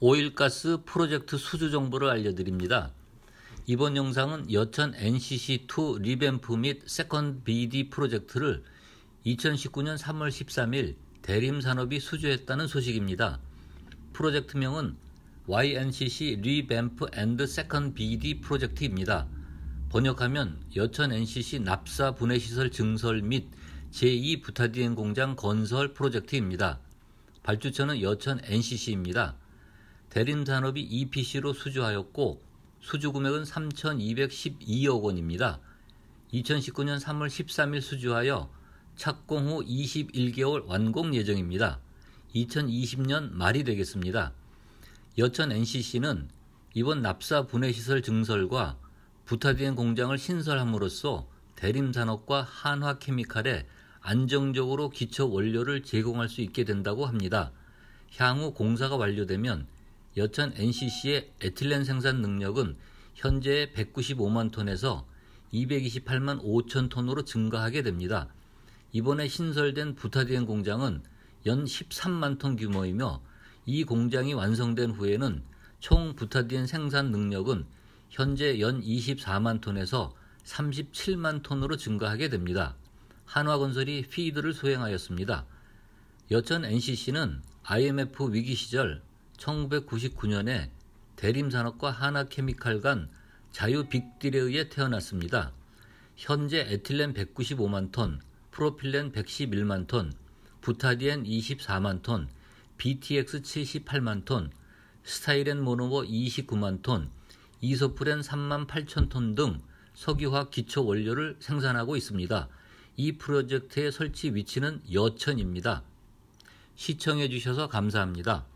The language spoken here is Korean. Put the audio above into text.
오일가스 프로젝트 수주 정보를 알려드립니다. 이번 영상은 여천 NCC2 리뱀프 및 세컨 BD 프로젝트를 2019년 3월 13일 대림산업이 수주했다는 소식입니다. 프로젝트명은 YNCC 리뱀프 앤드 세컨 BD 프로젝트입니다. 번역하면 여천 NCC 납사 분해시설 증설 및 제2 부타디엔 공장 건설 프로젝트입니다. 발주처는 여천 NCC입니다. 대림 산업이 EPC로 수주하였고 수주 금액은 3,212억 원입니다. 2019년 3월 13일 수주하여 착공 후 21개월 완공 예정입니다. 2020년 말이 되겠습니다. 여천 NCC는 이번 납사 분해시설 증설과 부타비엔 공장을 신설함으로써 대림산업과 한화케미칼에 안정적으로 기초 원료를 제공할 수 있게 된다고 합니다. 향후 공사가 완료되면 여천 NCC의 에틸렌 생산 능력은 현재 195만 톤에서 228만 5천 톤으로 증가하게 됩니다. 이번에 신설된 부타디엔 공장은 연 13만 톤 규모이며 이 공장이 완성된 후에는 총 부타디엔 생산 능력은 현재 연 24만 톤에서 37만 톤으로 증가하게 됩니다. 한화건설이 피드를 소행하였습니다. 여천 NCC는 IMF 위기 시절 1999년에 대림산업과 하나케미칼 간 자유 빅딜에 의해 태어났습니다. 현재 에틸렌 195만 톤, 프로필렌 111만 톤, 부타디엔 24만 톤, BTX 78만 톤, 스타일렌 모노버 29만 톤, 이소프렌 3만 8천 톤 등 석유화 학 기초 원료를 생산하고 있습니다. 이 프로젝트의 설치 위치는 여천입니다. 시청해 주셔서 감사합니다.